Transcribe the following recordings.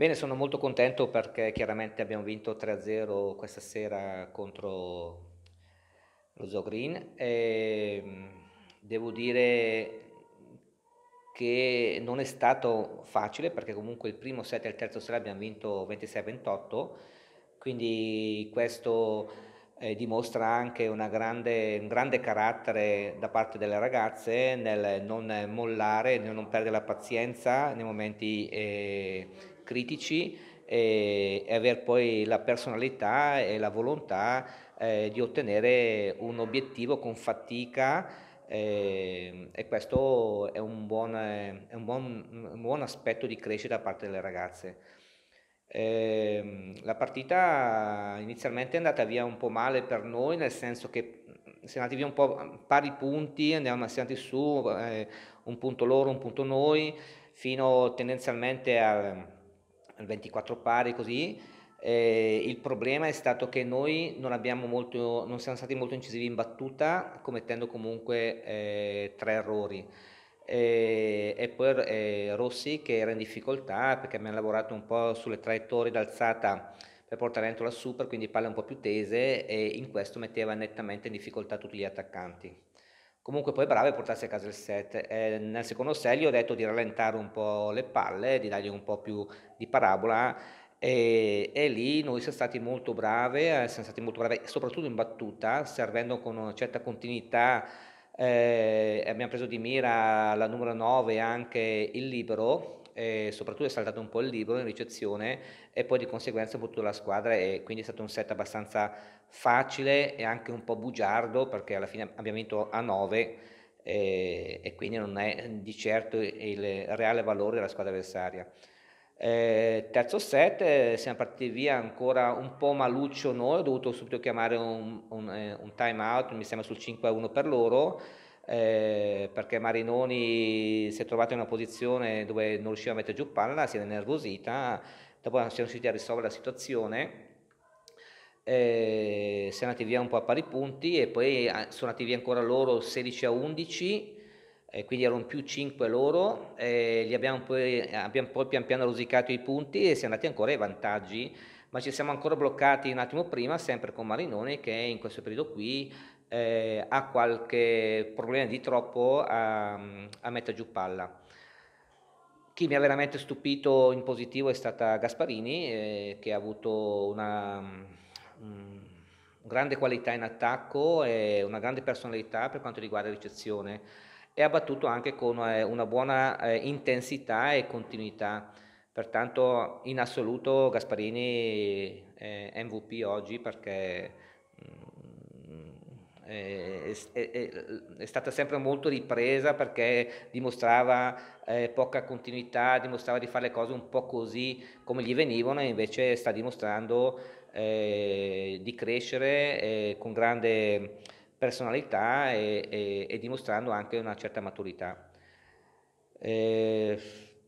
Bene, sono molto contento perché chiaramente abbiamo vinto 3-0 questa sera contro lo Zoo Green e ehm, devo dire che non è stato facile perché comunque il primo set e il terzo set abbiamo vinto 26-28 quindi questo eh, dimostra anche grande, un grande carattere da parte delle ragazze nel non mollare, nel non perdere la pazienza nei momenti eh, critici eh, e, e avere poi la personalità e la volontà eh, di ottenere un obiettivo con fatica eh, e questo è, un buon, è un, buon, un buon aspetto di crescita da parte delle ragazze. Eh, la partita inizialmente è andata via un po' male per noi, nel senso che siamo andati via un po' pari punti, andiamo andati su, eh, un punto loro, un punto noi, fino tendenzialmente al 24 pari così, eh, il problema è stato che noi non, molto, non, siamo stati molto incisivi in battuta, commettendo comunque eh, tre errori. E, eh, e poi eh, Rossi che era in difficoltà perché abbiamo lavorato un po' sulle traiettorie d'alzata per portare dentro la super, quindi palle un po' più tese e in questo metteva nettamente in difficoltà tutti gli attaccanti comunque poi brave a portarsi a casa il set. Eh, nel secondo set gli ho detto di rallentare un po' le palle, di dargli un po' più di parabola e, e lì noi siamo stati molto brave, eh, siamo stati molto bravi soprattutto in battuta, servendo con una certa continuità. Eh, abbiamo preso di mira la numero 9 anche il libero eh, soprattutto è saltato un po' il libro in ricezione e poi di conseguenza ha potuto la squadra e quindi è stato un set abbastanza facile e anche un po' bugiardo perché alla fine abbiamo vinto a 9 eh, e quindi non è di certo il reale valore della squadra avversaria. Eh, terzo set, eh, siamo partiti via ancora un po' maluccio noi, ho dovuto subito chiamare un, un, eh, un time out, mi sembra sul 5-1 per loro eh, perché Marinoni si è trovato in una posizione dove non riusciva a mettere giù palla, si è innervosita, dopo siamo riusciti a risolvere la situazione, eh, siamo andati via un po' a pari punti e poi eh, sono andati via ancora loro 16 a 11 eh, quindi erano più 5 loro, eh, li abbiamo poi, abbiamo poi pian piano rosicato i punti e si è andati ancora ai vantaggi, ma ci siamo ancora bloccati un attimo prima, sempre con Marinone che in questo periodo qui eh, ha qualche problema di troppo a, a mettere giù palla. Chi mi ha veramente stupito in positivo è stata Gasparini, eh, che ha avuto una um, grande qualità in attacco e una grande personalità per quanto riguarda la ricezione e ha battuto anche con eh, una buona eh, intensità e continuità. Pertanto in assoluto Gasparini è eh, MVP oggi perché mh, mm, è, è, è, stata sempre molto ripresa perché dimostrava eh, poca continuità, dimostrava di fare le cose un po' così come gli venivano e invece sta dimostrando eh, di crescere eh, con grande personalità e, e, e, dimostrando anche una certa maturità. Eh,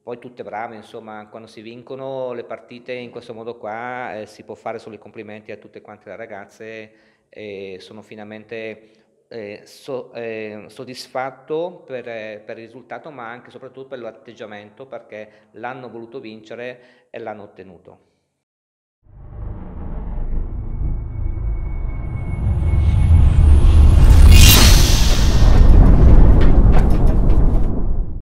poi tutte brave, insomma, quando si vincono le partite in questo modo qua eh, si può fare solo i complimenti a tutte quante le ragazze e sono finalmente eh, so, eh, soddisfatto per, per, il risultato, ma anche e soprattutto per l'atteggiamento, perché l'hanno voluto vincere e l'hanno ottenuto.